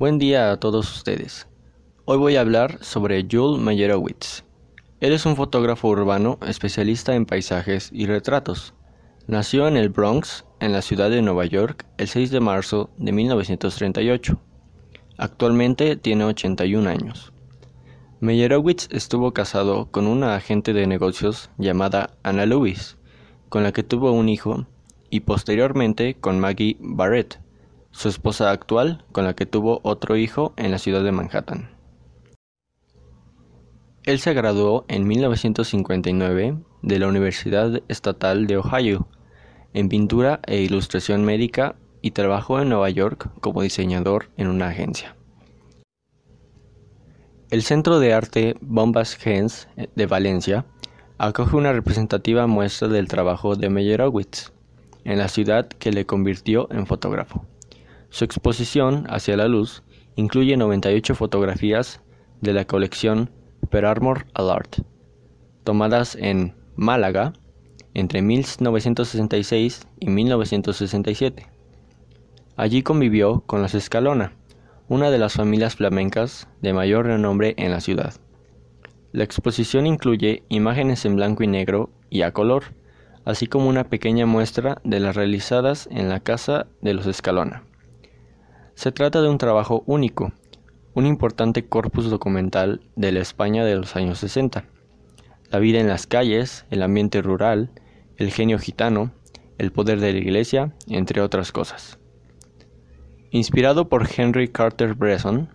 Buen día a todos ustedes. Hoy voy a hablar sobre Jules Meyerowitz. Él es un fotógrafo urbano especialista en paisajes y retratos. Nació en el Bronx, en la ciudad de Nueva York, el 6 de marzo de 1938. Actualmente tiene 81 años. Meyerowitz estuvo casado con una agente de negocios llamada Anna Lewis, con la que tuvo un hijo, y posteriormente con Maggie Barrett su esposa actual, con la que tuvo otro hijo en la ciudad de Manhattan. Él se graduó en 1959 de la Universidad Estatal de Ohio en pintura e ilustración médica y trabajó en Nueva York como diseñador en una agencia. El Centro de Arte Bombas Gens eh, de Valencia acoge una representativa muestra del trabajo de Meyerowitz en la ciudad que le convirtió en fotógrafo. Su exposición hacia la luz incluye 98 fotografías de la colección Per Armor Alert, tomadas en Málaga entre 1966 y 1967. Allí convivió con los Escalona, una de las familias flamencas de mayor renombre en la ciudad. La exposición incluye imágenes en blanco y negro y a color, así como una pequeña muestra de las realizadas en la casa de los Escalona. Se trata de un trabajo único, un importante corpus documental de la España de los años 60. La vida en las calles, el ambiente rural, el genio gitano, el poder de la iglesia, entre otras cosas. Inspirado por Henry Carter Bresson,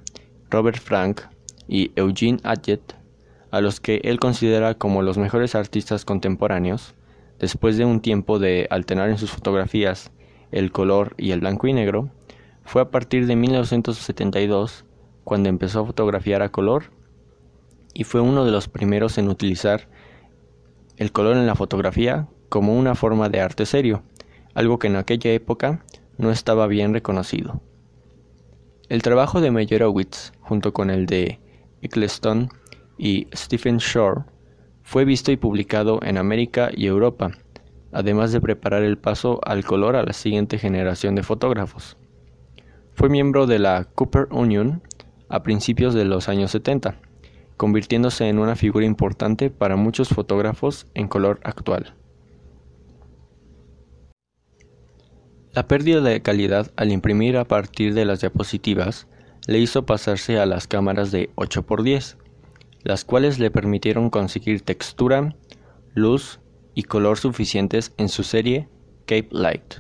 Robert Frank y Eugene Atget, a los que él considera como los mejores artistas contemporáneos, después de un tiempo de alternar en sus fotografías el color y el blanco y negro, fue a partir de 1972 cuando empezó a fotografiar a color y fue uno de los primeros en utilizar el color en la fotografía como una forma de arte serio, algo que en aquella época no estaba bien reconocido. El trabajo de Meyerowitz, junto con el de Eccleston y Stephen Shore, fue visto y publicado en América y Europa, además de preparar el paso al color a la siguiente generación de fotógrafos. Fue miembro de la Cooper Union a principios de los años 70, convirtiéndose en una figura importante para muchos fotógrafos en color actual. La pérdida de calidad al imprimir a partir de las diapositivas le hizo pasarse a las cámaras de 8x10, las cuales le permitieron conseguir textura, luz y color suficientes en su serie Cape Light.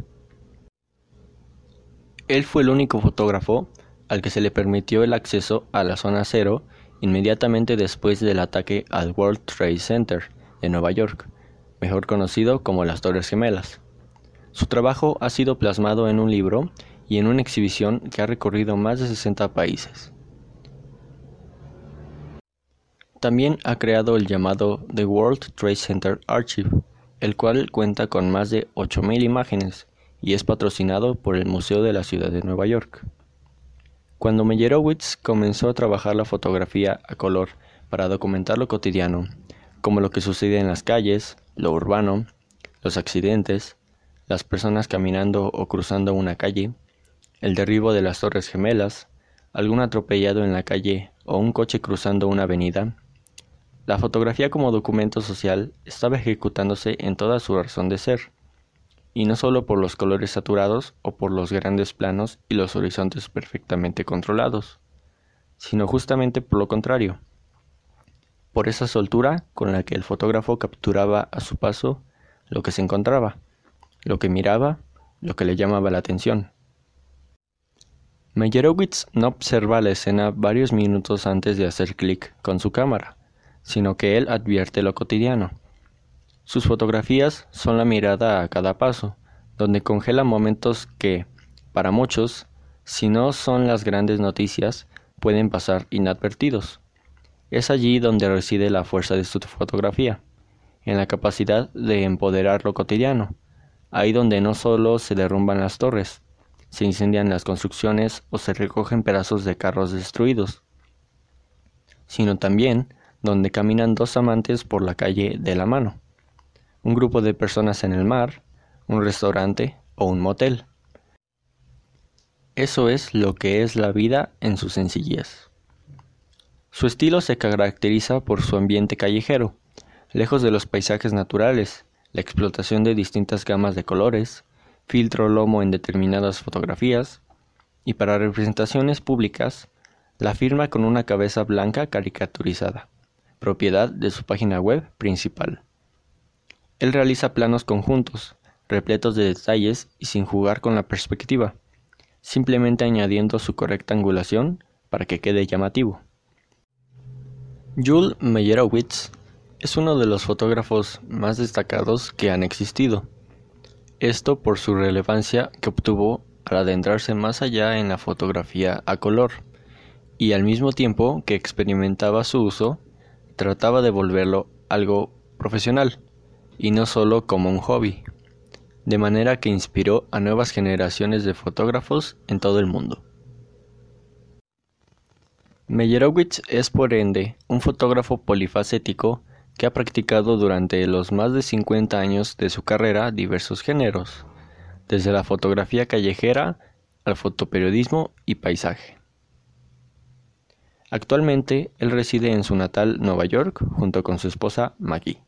Él fue el único fotógrafo al que se le permitió el acceso a la zona cero inmediatamente después del ataque al World Trade Center de Nueva York, mejor conocido como las Torres Gemelas. Su trabajo ha sido plasmado en un libro y en una exhibición que ha recorrido más de 60 países. También ha creado el llamado The World Trade Center Archive, el cual cuenta con más de 8.000 imágenes, y es patrocinado por el Museo de la Ciudad de Nueva York. Cuando Meyerowitz comenzó a trabajar la fotografía a color para documentar lo cotidiano, como lo que sucede en las calles, lo urbano, los accidentes, las personas caminando o cruzando una calle, el derribo de las Torres Gemelas, algún atropellado en la calle o un coche cruzando una avenida, la fotografía como documento social estaba ejecutándose en toda su razón de ser y no solo por los colores saturados o por los grandes planos y los horizontes perfectamente controlados, sino justamente por lo contrario, por esa soltura con la que el fotógrafo capturaba a su paso lo que se encontraba, lo que miraba, lo que le llamaba la atención. Meyerowitz no observa la escena varios minutos antes de hacer clic con su cámara, sino que él advierte lo cotidiano, sus fotografías son la mirada a cada paso, donde congela momentos que, para muchos, si no son las grandes noticias, pueden pasar inadvertidos. Es allí donde reside la fuerza de su fotografía, en la capacidad de empoderar lo cotidiano, ahí donde no solo se derrumban las torres, se incendian las construcciones o se recogen pedazos de carros destruidos, sino también donde caminan dos amantes por la calle de la mano un grupo de personas en el mar, un restaurante o un motel. Eso es lo que es la vida en su sencillez. Su estilo se caracteriza por su ambiente callejero, lejos de los paisajes naturales, la explotación de distintas gamas de colores, filtro lomo en determinadas fotografías, y para representaciones públicas, la firma con una cabeza blanca caricaturizada, propiedad de su página web principal. Él realiza planos conjuntos, repletos de detalles y sin jugar con la perspectiva, simplemente añadiendo su correcta angulación para que quede llamativo. Jules Meyerowitz es uno de los fotógrafos más destacados que han existido. Esto por su relevancia que obtuvo al adentrarse más allá en la fotografía a color, y al mismo tiempo que experimentaba su uso, trataba de volverlo algo profesional y no solo como un hobby, de manera que inspiró a nuevas generaciones de fotógrafos en todo el mundo. Meyerowitz es por ende un fotógrafo polifacético que ha practicado durante los más de 50 años de su carrera diversos géneros, desde la fotografía callejera al fotoperiodismo y paisaje. Actualmente él reside en su natal Nueva York junto con su esposa Maggie.